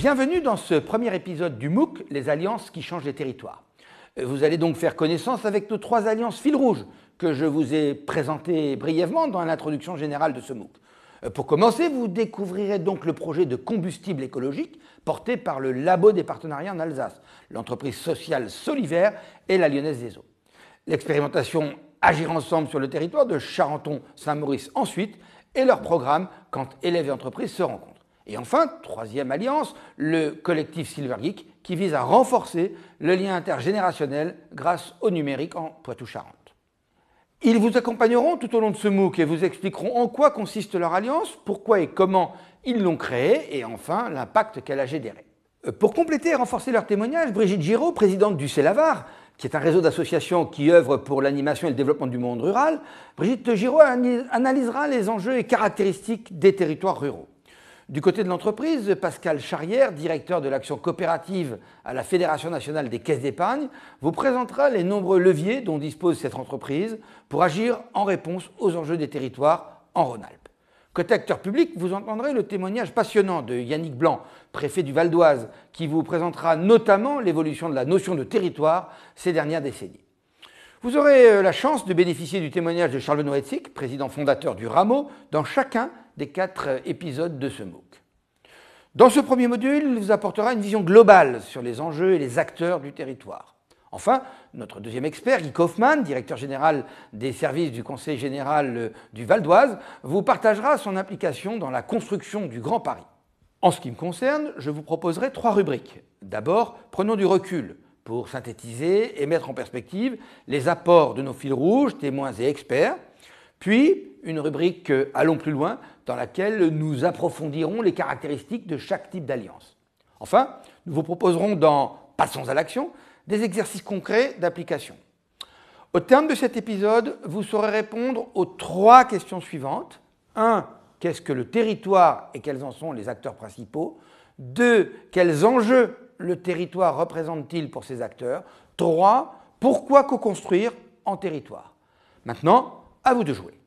Bienvenue dans ce premier épisode du MOOC, les alliances qui changent les territoires. Vous allez donc faire connaissance avec nos trois alliances fil rouge que je vous ai présentées brièvement dans l'introduction générale de ce MOOC. Euh, pour commencer, vous découvrirez donc le projet de combustible écologique porté par le Labo des partenariats en Alsace, l'entreprise sociale Solivaire et la Lyonnaise des Eaux. L'expérimentation Agir ensemble sur le territoire de Charenton-Saint-Maurice ensuite et leur programme quand élèves et entreprises se rencontrent. Et enfin, troisième alliance, le collectif Silver qui vise à renforcer le lien intergénérationnel grâce au numérique en Poitou-Charentes. Ils vous accompagneront tout au long de ce MOOC et vous expliqueront en quoi consiste leur alliance, pourquoi et comment ils l'ont créée et enfin l'impact qu'elle a généré. Euh, pour compléter et renforcer leur témoignage, Brigitte Giraud, présidente du CELAVAR, qui est un réseau d'associations qui œuvre pour l'animation et le développement du monde rural, Brigitte Giraud analysera les enjeux et caractéristiques des territoires ruraux. Du côté de l'entreprise, Pascal Charrière, directeur de l'action coopérative à la Fédération nationale des caisses d'épargne, vous présentera les nombreux leviers dont dispose cette entreprise pour agir en réponse aux enjeux des territoires en Rhône-Alpes. Côté acteur public, vous entendrez le témoignage passionnant de Yannick Blanc, préfet du Val d'Oise, qui vous présentera notamment l'évolution de la notion de territoire ces dernières décennies. Vous aurez euh, la chance de bénéficier du témoignage de Charles Benoît président fondateur du Rameau, dans chacun des quatre euh, épisodes de ce MOOC. Dans ce premier module, il vous apportera une vision globale sur les enjeux et les acteurs du territoire. Enfin, notre deuxième expert, Guy Kaufmann, directeur général des services du Conseil général euh, du Val d'Oise, vous partagera son implication dans la construction du Grand Paris. En ce qui me concerne, je vous proposerai trois rubriques. D'abord, prenons du recul, pour synthétiser et mettre en perspective les apports de nos fils rouges, témoins et experts, puis une rubrique euh, Allons plus loin, dans laquelle nous approfondirons les caractéristiques de chaque type d'alliance. Enfin, nous vous proposerons dans Passons à l'action des exercices concrets d'application. Au terme de cet épisode, vous saurez répondre aux trois questions suivantes. 1. Qu'est-ce que le territoire et quels en sont les acteurs principaux 2. Quels enjeux le territoire représente-t-il pour ces acteurs trois Pourquoi co-construire en territoire Maintenant, à vous de jouer.